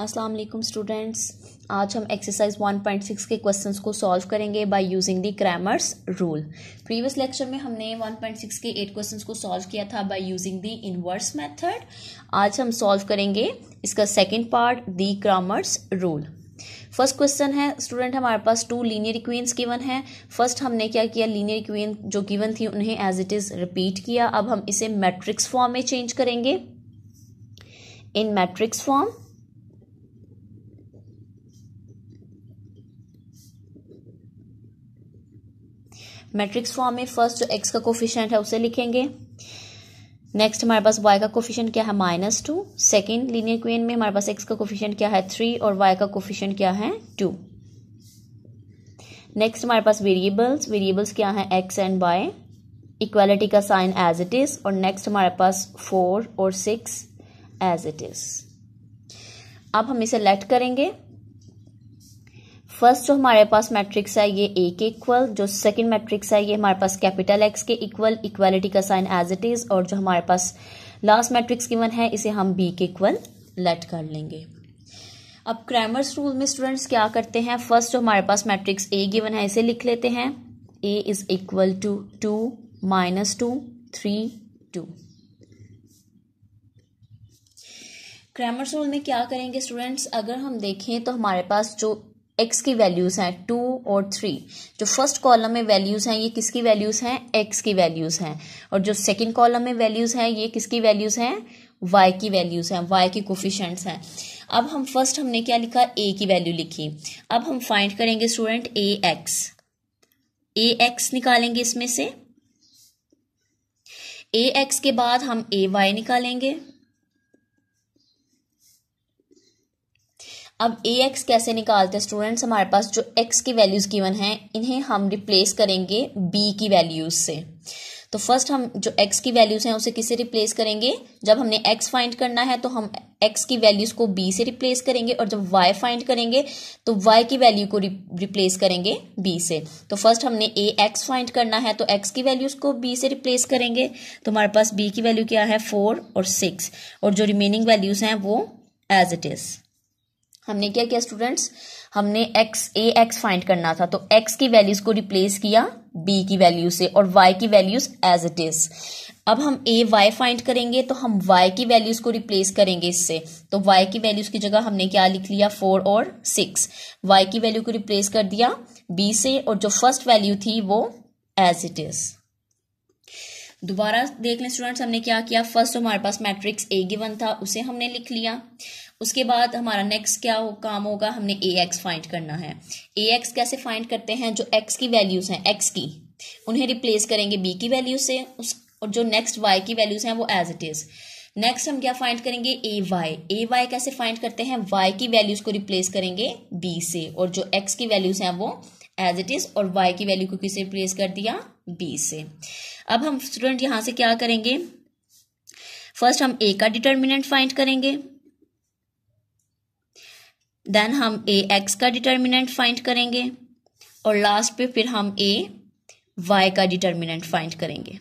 अस्सलाम वालेकुम स्टूडेंट्स आज हम एक्सरसाइज 1.6 के क्वेश्चंस को सॉल्व करेंगे by using the Cramer's rule previous lecture में हमने 1.6 के एट क्वेश्चंस को सॉल्व किया था by using the inverse method आज हम सॉल्व करेंगे इसका second part the Cramer's rule first question है स्टूडेंट हमारे पास टू लीनियर इक्वेंस गिवन है फर्स्ट हमने क्या किया लीनियर इक्वेंस जो गिवन थी उन्हें एज इट इज़ रिपीट किया अब हम इसे मैट्रिक्स फॉर्म में चेंज करेंगे in matrix form matrix form में फर्स्ट जो एक्स का कोफिशेंट है उसे लिखेंगे नेक्स्ट हमारे पास वाई का कोफिशेंट क्या है minus two second linear equation में हमारे पास एक्स का कोफिशेंट क्या है थ्री और वाई का कोफिशेंट क्या है टू नेक्स्ट हमारे पास वेरिएबल्स वेरिएबल्स क्या है एक्स एंड वाई इक्वालिटी का साइन एज इट इज और नेक्स्ट हमारे पास फोर और सिक्स एज इट इज अब हम इसे लेट करेंगे फर्स्ट जो हमारे पास मैट्रिक्स है ये ए के इक्वल जो सेकंड मैट्रिक्स है ये हमारे पास कैपिटल एक्स के इक्वल इक्वालिटी का साइन एज इट इज और जो हमारे पास लास्ट मैट्रिक्स गिवन है इसे हम बी के इक्वल लेट कर लेंगे अब क्रैमर्स रूल में स्टूडेंट्स क्या करते हैं फर्स्ट जो हमारे पास मैट्रिक्स ए गिवन है इसे लिख लेते हैं A is equal to two minus two three two Cramer's rule में क्या करेंगे स्टूडेंट्स अगर हम देखें तो हमारे पास जो एक्स की वैल्यूज़ हैं टू और थ्री जो फर्स्ट कॉलम में वैल्यूज़ हैं ये किसकी वैल्यूज़ हैं एक्स की वैल्यूज़ हैं और जो सेकंड कॉलम में वैल्यूज़ हैं ये किसकी वैल्यूज़ हैं वाई की वैल्यूज़ हैं वाई की कोफिशेंट्स हैं अब हम फर्स्ट हमने क्या लिखा ए की वैल्यू लिखी अब हम फाइंड करेंगे student A X A X निकालेंगे इसमें से ए एक्स के बाद हम ए वाई निकालेंगे अब ए एक्स कैसे निकालते हैं स्टूडेंट्स हमारे पास जो एक्स की वैल्यूज़ गिवन है इन्हें हम रिप्लेस करेंगे बी की वैल्यूज़ से तो फर्स्ट हम जो एक्स की वैल्यूज़ हैं उसे किससे रिप्लेस करेंगे जब हमने एक्स फाइंड करना है तो हम एक्स की वैल्यूज़ को बी से रिप्लेस करेंगे और जब वाई फाइंड करेंगे तो वाई की वैल्यू को रिप्लेस करेंगे बी से तो फर्स्ट हमने ए एक्स फाइंड करना है तो एक्स की वैल्यूज़ को बी से रिप्लेस करेंगे तो हमारे पास बी की वैल्यू क्या है फोर और सिक्स और जो रिमेनिंग वैल्यूज़ हैं वो एज इट इज़ हमने क्या किया स्टूडेंट्स हमने एक्स ए एक्स फाइंड करना था तो एक्स की वैल्यूज को रिप्लेस किया बी की वैल्यू से और वाई की वैल्यूज एज इट इज अब हम ए वाई फाइंड करेंगे तो हम वाई की वैल्यूज को रिप्लेस करेंगे इससे तो वाई की वैल्यूज की जगह हमने क्या लिख लिया फोर और सिक्स वाई की वैल्यू को रिप्लेस कर दिया बी से और जो फर्स्ट वैल्यू थी वो एज इट इज दोबारा देख लें स्टूडेंट्स हमने क्या किया फर्स्ट हमारे पास मैट्रिक्स ए गिवन था उसे हमने लिख लिया उसके बाद हमारा नेक्स्ट क्या हो काम होगा हमने ए एक्स फाइंड करना है ए एक्स कैसे फाइंड करते हैं जो एक्स की वैल्यूज़ हैं एक्स की उन्हें रिप्लेस करेंगे बी की वैल्यू से उस और जो नेक्स्ट वाई की वैल्यूज़ हैं वो एज इट इज़ नेक्स्ट हम क्या फाइंड करेंगे ए वाई ए वाई कैसे फाइंड करते हैं वाई की वैल्यूज़ को रिप्लेस करेंगे बी से और जो एक्स की वैल्यूज़ हैं वो एज इट इज़ और वाई की वैल्यू को किसे रिप्लेस कर दिया बी से अब हम स्टूडेंट यहाँ से क्या करेंगे फर्स्ट हम ए का डिटर्मिनेंट फाइंड करेंगे देन हम ए एक्स का डिटर्मिनेंट फाइंड करेंगे और लास्ट पे फिर हम ए वाई का डिटर्मिनेंट फाइंड करेंगे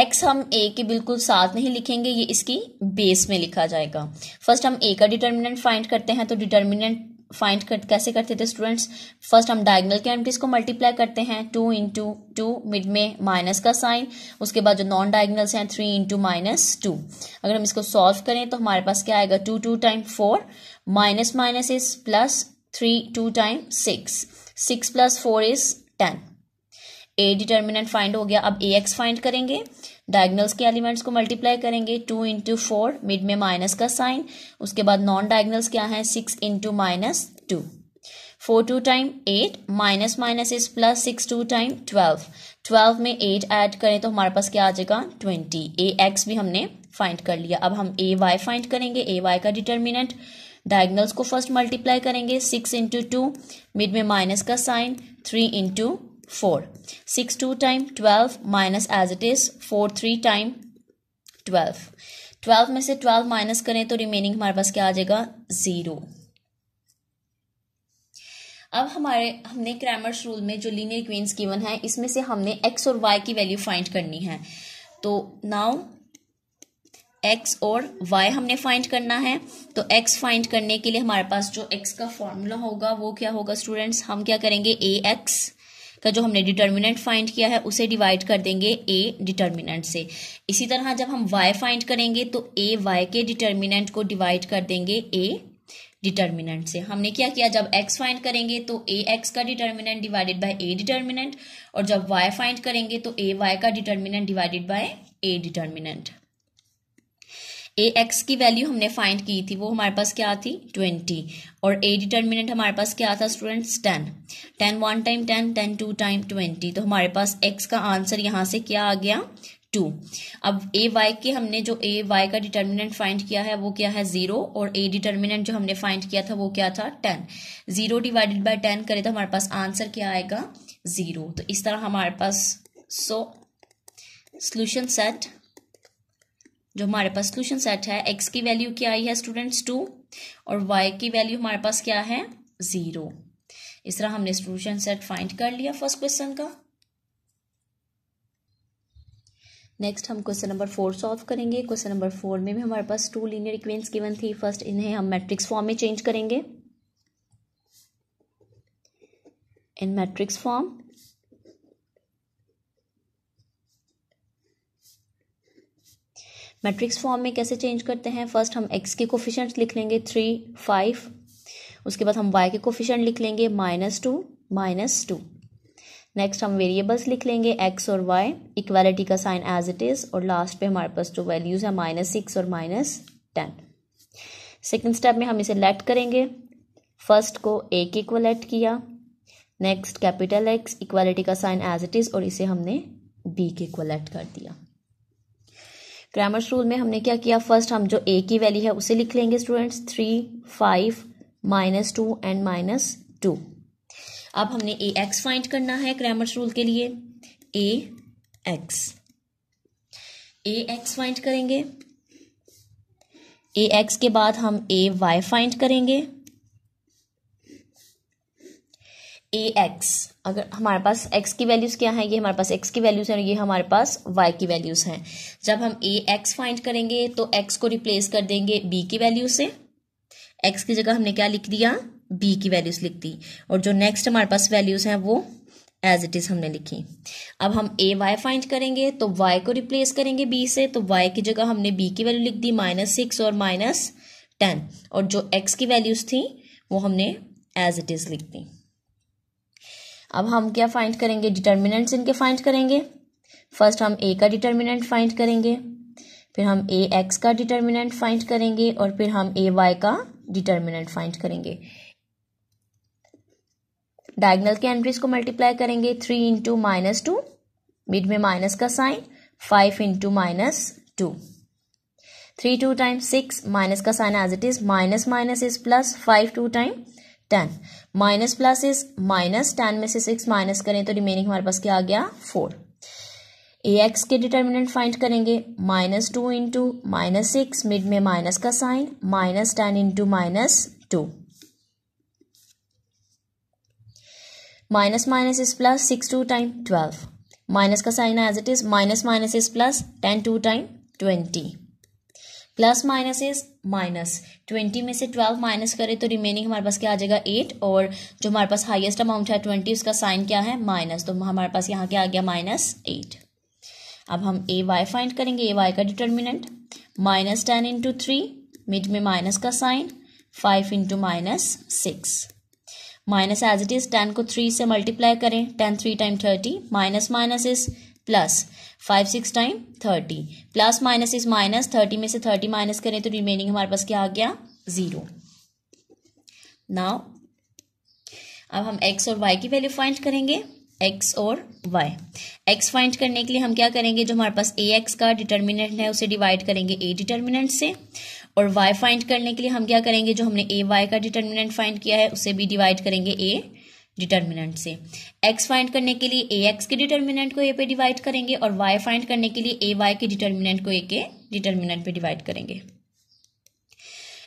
एक्स हम ए के बिल्कुल साथ नहीं लिखेंगे ये इसकी बेस में लिखा जाएगा फर्स्ट हम ए का डिटर्मिनेंट फाइंड करते हैं तो डिटर्मिनेंट फाइंड कर, कैसे करते थे स्टूडेंट्स फर्स्ट हम डायगनल एंट्रीज को मल्टीप्लाई करते हैं टू इंटू टू मिड में माइनस का साइन उसके बाद जो नॉन डायगनल्स हैं थ्री इंटू माइनस टू अगर हम इसको सॉल्व करें तो हमारे पास क्या आएगा two two time four minus minus is plus three two time six six plus four is ten A determinant find हो गया अब ए एक्स फाइंड करेंगे डायगनल्स के एलिमेंट्स को मल्टीप्लाई करेंगे टू इंटू फोर मिड में माइनस का sign उसके बाद नॉन डायगनल्स क्या है six into minus two four two time eight minus minus is plus six two time twelve twelve में एट ऐड करें तो हमारे पास क्या आ जाएगा ट्वेंटी ए एक्स भी हमने फाइंड कर लिया अब हम ए वाई फाइंड करेंगे ए वाई का डिटर्मिनेंट डायगनल्स को फर्स्ट मल्टीप्लाई करेंगे सिक्स इंटू टू मिड में माइनस का sign three into four six two time twelve minus as it is four three time twelve twelve में से twelve minus करें तो रिमेनिंग हमारे पास क्या आ जाएगा ज़ीरो अब हमारे हमने क्रैमर्स रूल में जो लीनियर इक्वेंस गिवन है इसमें से हमने एक्स और वाई की वैल्यू फाइंड करनी है तो नाउ एक्स और वाई हमने फाइंड करना है तो एक्स फाइंड करने के लिए हमारे पास जो एक्स का फॉर्मूला होगा वो क्या होगा स्टूडेंट्स हम क्या करेंगे ए एक्स का तो जो हमने डिटर्मिनेंट फाइंड किया है उसे डिवाइड कर देंगे ए डिटर्मिनेंट से इसी तरह जब हम वाई फाइंड करेंगे तो ए वाई के डिटर्मिनेंट को डिवाइड कर देंगे ए डिटर्मिनेंट से हमने क्या किया जब एक्स फाइंड करेंगे तो ए एक्स का determinant divided by A determinant और जब वाई फाइंड करेंगे तो ए वाई का determinant divided by A determinant A X की वैल्यू हमने फाइंड की थी वो हमारे पास क्या थी ट्वेंटी और ए डिटर्मिनेंट हमारे पास क्या था students ten ten one time ten ten two time twenty तो हमारे पास एक्स का आंसर यहाँ से क्या आ गया टू अब ए वाई के हमने जो ए वाई का डिटर्मिनेंट फाइंड किया है वो क्या है जीरो और ए डिटर्मिनेंट जो हमने फाइंड किया था वो क्या था ten zero divided by ten करे तो हमारे पास आंसर क्या आएगा जीरो तो इस तरह हमारे पास सो सोल्यूशन सेट जो हमारे पास सोल्यूशन सेट है एक्स की वैल्यू क्या आई है स्टूडेंट्स टू और वाई की वैल्यू हमारे पास क्या है ज़ीरो इस तरह हमने सोल्यूशन सेट फाइंड कर लिया फर्स्ट क्वेश्चन का नेक्स्ट हम क्वेश्चन नंबर फोर सॉल्व करेंगे क्वेश्चन नंबर फोर में भी हमारे पास टू लीनियर इक्वेंस गिवन थी फर्स्ट इन्हें हम मैट्रिक्स फॉर्म में चेंज करेंगे in matrix form matrix form में कैसे चेंज करते हैं फर्स्ट हम एक्स के कोफिशेंट लिख लेंगे थ्री फाइव उसके बाद हम वाई के कोफिशेंट लिख लेंगे minus two minus two next हम वेरिएबल्स लिख लेंगे एक्स और वाई इक्वालिटी का साइन एज इट इज़ और लास्ट पे हमारे पास जो वैल्यूज़ है माइनस सिक्स और माइनस टेन सेकेंड स्टेप में हम इसे लेट करेंगे फर्स्ट को ए के इक्वल किया नेक्स्ट कैपिटल एक्स इक्वालिटी का साइन एज इट इज़ और इसे हमने बी के इक्वल कर दिया ग्रामर रूल में हमने क्या किया फर्स्ट हम जो ए की वैल्यू है उसे लिख लेंगे students three five minus two and minus two अब हमने ए एक्स फाइंड करना है ग्रामर रूल के लिए A X A X find करेंगे ए एक्स के बाद हम ए वाई फाइंड करेंगे ए एक्स अगर हमारे पास एक्स की वैल्यूज़ क्या है ये हमारे पास एक्स की वैल्यूज़ हैं और ये हमारे पास वाई की वैल्यूज़ हैं जब हम ए एक्स फाइंड करेंगे तो एक्स को रिप्लेस कर देंगे बी की वैल्यू से एक्स की जगह हमने क्या लिख दिया बी की वैल्यूज़ लिख दी और जो नेक्स्ट हमारे पास वैल्यूज़ हैं वो एज इट इज़ हमने लिखी अब हम ए वाई फाइंड करेंगे तो वाई को रिप्लेस करेंगे बी से तो वाई की जगह हमने बी की वैल्यू लिख दी माइनस सिक्स और माइनस टेन और जो एक्स की वैल्यूज़ थी वो हमने एज इट इज़ लिख दी अब हम क्या फाइंड करेंगे डिटर्मिनेंट्स इनके फाइंड करेंगे फर्स्ट हम ए का डिटर्मिनेंट फाइंड करेंगे फिर हम ए एक्स का डिटर्मिनेंट फाइंड करेंगे और फिर हम ए वाई का डिटर्मिनेंट फाइंड करेंगे डायगनल के एंट्रीज को मल्टीप्लाई करेंगे three into minus two mid में माइनस का sign five into minus two three two time six minus का sign as it is minus minus is plus five two time ten minus plus is minus ten में से six minus करें तो remaining हमारे पास क्या आ गया फोर ए एक्स के डिटर्मिनेंट फाइंड करेंगे minus two into minus six mid में माइनस का sign minus ten into minus two minus minus is plus six two time twelve minus का sign as it is minus minus is plus ten two time twenty plus minus is minus twenty में से twelve minus करें तो remaining हमारे पास क्या आ जाएगा eight और जो हमारे पास हाईएस्ट अमाउंट है ट्वेंटी उसका साइन क्या है माइनस तो हमारे पास यहाँ क्या आ गया माइनस एट अब हम ए वाई फाइंड करेंगे ए वाई का determinant minus ten into three mid में माइनस का sign five into minus six minus as it is ten को थ्री से मल्टीप्लाई करें ten three time thirty minus minus is plus five six time thirty plus minus is minus thirty में से thirty minus करें तो remaining हमारे पास क्या आ गया ज़ीरो नाउ अब हम एक्स और वाई की वैल्यू फाइंड करेंगे एक्स और वाई एक्स फाइंड करने के लिए हम क्या करेंगे जो हमारे पास ए एक्स का डिटर्मिनेंट है उसे डिवाइड करेंगे ए डिटर्मिनेंट से और वाई फाइंड करने के लिए हम क्या करेंगे जो हमने ए वाई का डिटर्मिनेंट फाइंड किया है उसे भी डिवाइड करेंगे ए डिटर्मिनेंट से एक्स फाइंड करने के लिए ए एक्स के डिटर्मिनेंट को ए पे डिवाइड करेंगे और वाई फाइंड करने के लिए ए वाई के डिटर्मिनेंट को ए के डिटर्मिनेंट पे डिवाइड करेंगे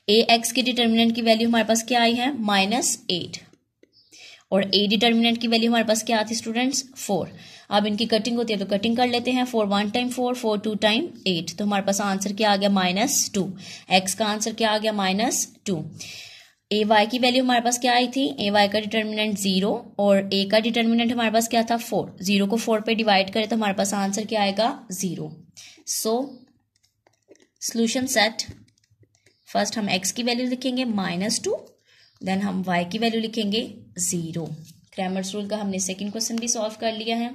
ए एक्स के डिटर्मिनेंट की वैल्यू हमारे पास क्या आई है माइनस एट और ए डिटर्मिनेंट की वैल्यू हमारे पास क्या आती स्टूडेंट्स फोर अब इनकी कटिंग होती है तो कटिंग कर लेते हैं four one time four four two time eight तो हमारे पास आंसर क्या आ गया माइनस टू एक्स का आंसर क्या आ गया माइनस टू ए वाई की वैल्यू हमारे पास क्या आई थी ए वाई का डिटर्मिनेंट जीरो और ए का डिटर्मिनेंट हमारे पास क्या था फोर जीरो को फोर पे डिवाइड करें तो हमारे पास आंसर क्या आएगा zero so solution set first हम एक्स की वैल्यू लिखेंगे माइनस टू देन हम वाई की वैल्यू लिखेंगे जीरो क्रैमर्स रूल का हमने सेकेंड क्वेश्चन भी सॉल्व कर लिया है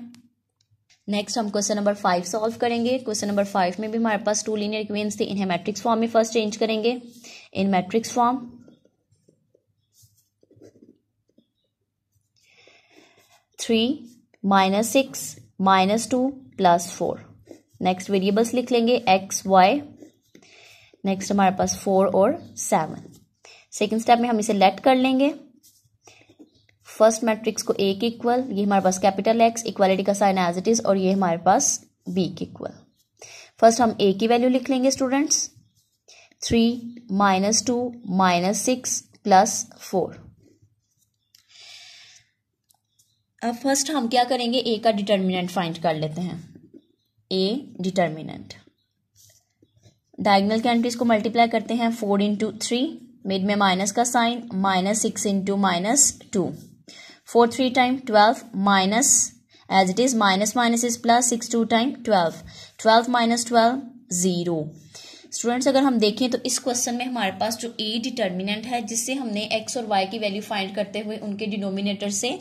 नेक्स्ट हम क्वेश्चन नंबर फाइव सॉल्व करेंगे क्वेश्चन नंबर फाइव में भी हमारे पास टू लीनियर इक्वेंस थे इन्हें मैट्रिक्स फॉर्म में फर्स्ट चेंज करेंगे in matrix form three minus six minus two plus four next variables लिख लेंगे एक्स वाई नेक्स्ट हमारे पास फोर और सेवन सेकेंड स्टेप में हम इसे लेट कर लेंगे फर्स्ट मैट्रिक्स को ए के इक्वल ये हमारे पास कैपिटल एक्स इक्वालिटी का साइन एज इट इज और ये हमारे पास बी के इक्वल फर्स्ट हम ए की वैल्यू लिख लेंगे students three minus two minus six plus four अब फर्स्ट हम क्या करेंगे ए का डिटर्मिनेंट फाइंड कर लेते हैं ए डिटर्मिनेंट डायगनल कैंट्रीज को मल्टीप्लाई करते हैं फोर इंटू थ्री मिड में माइनस का sign minus six into minus two four three time twelve minus as it is minus minus is plus six two time twelve twelve minus twelve zero students अगर हम देखें तो इस question में हमारे पास जो ए डिटर्मिनेंट है जिससे हमने एक्स और वाई की वैल्यू फाइंड करते हुए उनके डिनोमिनेटर से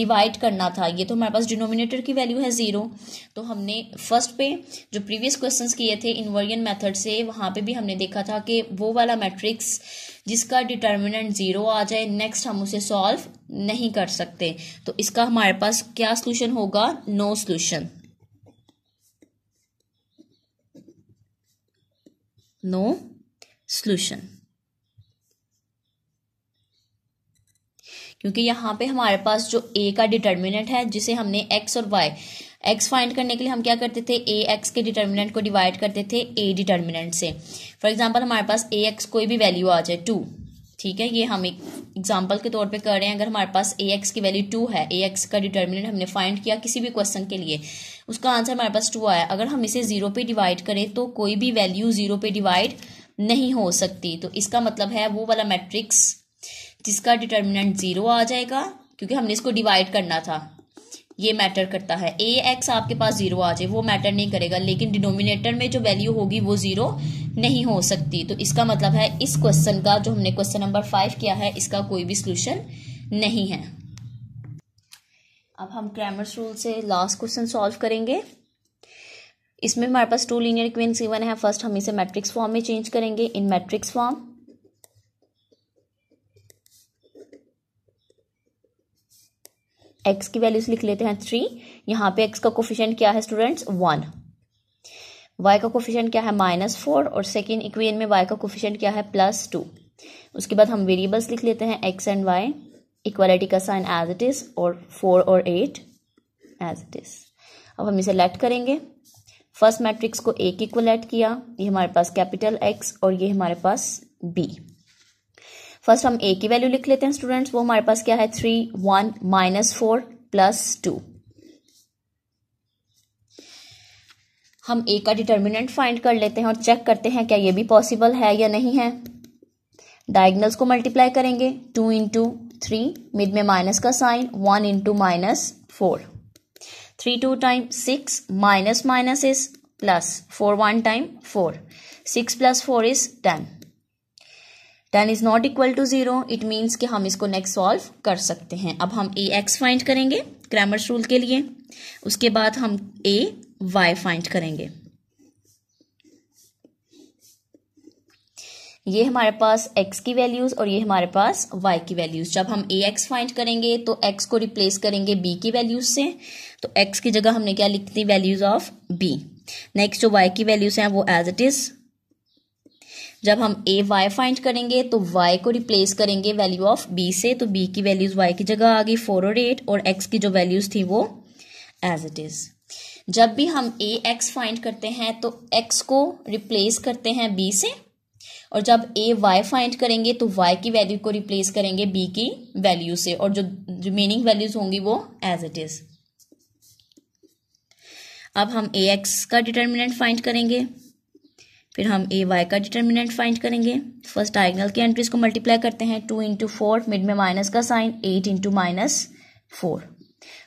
डिवाइड करना था ये तो हमारे पास डिनोमिनेटर की वैल्यू है ज़ीरो तो हमने फर्स्ट पे जो प्रीवियस क्वेश्चंस किए थे इन्वर्जन मेथड से वहाँ पे भी हमने देखा था कि वो वाला मैट्रिक्स जिसका डिटर्मिनेंट ज़ीरो आ जाए नेक्स्ट हम उसे सॉल्व नहीं कर सकते तो इसका हमारे पास क्या सोल्यूशन होगा no no solution no solution क्योंकि यहां पे हमारे पास जो ए का डिटर्मिनेंट है जिसे हमने एक्स और वाई एक्स फाइंड करने के लिए हम क्या करते थे ए एक्स के डिटर्मिनेंट को डिवाइड करते थे ए डिटर्मिनेंट से फॉर एग्जाम्पल हमारे पास ए एक्स कोई भी वैल्यू आ जाए टू ठीक है ये हम एक एग्जाम्पल के तौर पे कर रहे हैं अगर हमारे पास ए एक्स की वैल्यू टू है ए एक्स का डिटर्मिनेंट हमने फाइंड किया किसी भी क्वेश्चन के लिए उसका आंसर हमारे पास टू आया अगर हम इसे जीरो पे डिवाइड करें तो कोई भी वैल्यू जीरो पे डिवाइड नहीं हो सकती तो इसका मतलब है वो वाला मैट्रिक्स जिसका डिटर्मिनेंट जीरो आ जाएगा क्योंकि हमने इसको डिवाइड करना था ये मैटर करता है ए एक्स आपके पास जीरो आ जाए वो मैटर नहीं करेगा लेकिन डिनोमिनेटर में जो वैल्यू होगी वो जीरो नहीं हो सकती तो इसका मतलब है इस क्वेश्चन का जो हमने क्वेश्चन नंबर फाइव किया है इसका कोई भी सोल्यूशन नहीं है अब हम ग्रामर्स रूल से लास्ट क्वेश्चन सॉल्व करेंगे इसमें हमारे पास टू लीनियर इक्वेंस सीवन है फर्स्ट हम इसे मैट्रिक्स फॉर्म में चेंज करेंगे इन मैट्रिक्स फॉर्म एक्स की वैल्यूज लिख लेते हैं थ्री यहां पे एक्स का कोफिशियंट क्या है स्टूडेंट्स वन वाई का कोफिशेंट क्या है माइनस फोर और सेकेंड इक्वेशन में वाई का कोफिशेंट क्या है प्लस टू उसके बाद हम वेरिएबल्स लिख लेते हैं एक्स एंड वाई इक्वालिटी का साइन एज इट इज़ और फोर और एट एज इट इज़ अब हम इसे लेट करेंगे फर्स्ट मैट्रिक्स को ए इक्वल एट किया ये हमारे पास कैपिटल एक्स और ये हमारे पास बी फर्स्ट हम ए की वैल्यू लिख लेते हैं स्टूडेंट्स वो हमारे पास क्या है three one minus four plus two हम ए का डिटर्मिनेंट फाइंड कर लेते हैं और चेक करते हैं क्या ये भी पॉसिबल है या नहीं है डायगनल्स को मल्टीप्लाई करेंगे टू इंटू थ्री मिड में माइनस का sign one into minus four three two time six minus minus is plus four one time four six plus four is ten ten is not equal to zero it means कि हम इसको next solve कर सकते हैं अब हम A X find करेंगे Cramer's rule के लिए उसके बाद हम ए वाई फाइंड करेंगे ये हमारे पास x की वैल्यूज और ये हमारे पास y की वैल्यूज जब हम ए एक्स फाइंड करेंगे तो x को रिप्लेस करेंगे b की वैल्यूज से तो x की जगह हमने क्या लिख दी वैल्यूज ऑफ b नेक्स्ट जो y की वैल्यूज हैं वो एज इट इज जब हम ए वाई फाइंड करेंगे तो y को रिप्लेस करेंगे वैल्यू ऑफ b से तो b की वैल्यूज y की जगह आ गई फोर और एट और x की जो वैल्यूज थी वो एज इट इज़ जब भी हम ए एक्स फाइंड करते हैं तो एक्स को रिप्लेस करते हैं बी से और जब ए वाई फाइंड करेंगे तो वाई की वैल्यू को रिप्लेस करेंगे बी की वैल्यू से और जो रिमेनिंग वैल्यूज होंगी वो एज इट इज अब हम ए एक्स का डिटर्मिनेंट फाइंड करेंगे फिर हम ए वाई का डिटर्मिनेंट फाइंड करेंगे फर्स्ट डायगनल की एंट्रीज को मल्टीप्लाई करते हैं टू इंटू फोर मिड में माइनस का sign eight into minus four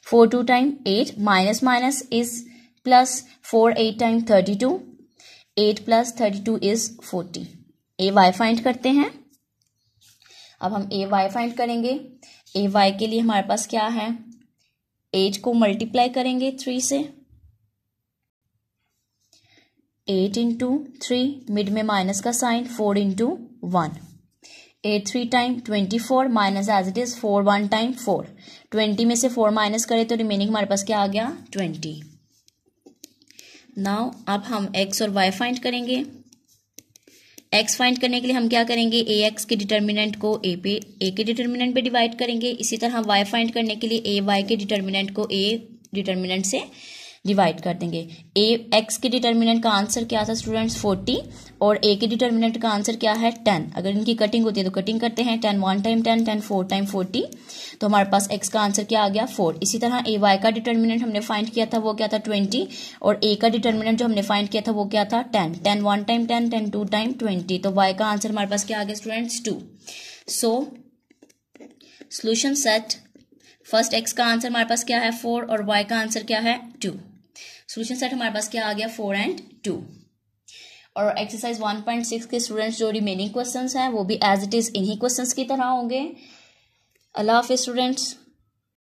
four two time eight minus minus is plus four eight time thirty two eight plus thirty two is forty A Y find करते हैं अब हम A Y find करेंगे A Y के लिए हमारे पास क्या है एट को मल्टीप्लाई करेंगे थ्री से एट इंटू थ्री मिड में माइनस का sign four into one eight three time twenty four minus as it is four one time four twenty में से फोर माइनस करें तो रिमेनिंग हमारे पास क्या आ गया ट्वेंटी नाउ अब हम एक्स और वाई फाइंड करेंगे एक्स फाइंड करने के लिए हम क्या करेंगे ए एक्स के डिटर्मिनेंट को ए पे ए के डिटर्मिनेंट पे डिवाइड करेंगे इसी तरह हम वाई फाइंड करने के लिए ए वाई के डिटर्मिनेंट को ए डिटर्मिनेंट से डिवाइड कर देंगे ए एक्स के डिटर्मिनेंट का आंसर क्या था स्टूडेंट्स फोर्टी और ए के डिटर्मिनेंट का आंसर क्या है टेन अगर इनकी कटिंग होती है तो कटिंग करते हैं ten one time ten ten four time forty तो हमारे पास एक्स का आंसर क्या आ गया फोर इसी तरह ए वाई का डिटर्मिनेंट हमने फाइंड किया था वो क्या था ट्वेंटी और ए का डिटर्मिनेंट जो हमने फाइंड किया था वो क्या था ten ten one time ten ten two time twenty तो वाई का आंसर हमारे पास क्या आ गया students two so solution set first X का आंसर हमारे पास क्या है फोर और वाई का आंसर क्या है टू सोल्यूशन सेट हमारे पास क्या आ गया फोर एंड टू और एक्सरसाइज 1.6 के स्टूडेंट्स जो रिमेनिंग क्वेश्चंस हैं वो भी एज इट इज़ इन्हीं क्वेश्चंस की तरह होंगे अल्लाह हाफि स्टूडेंट्स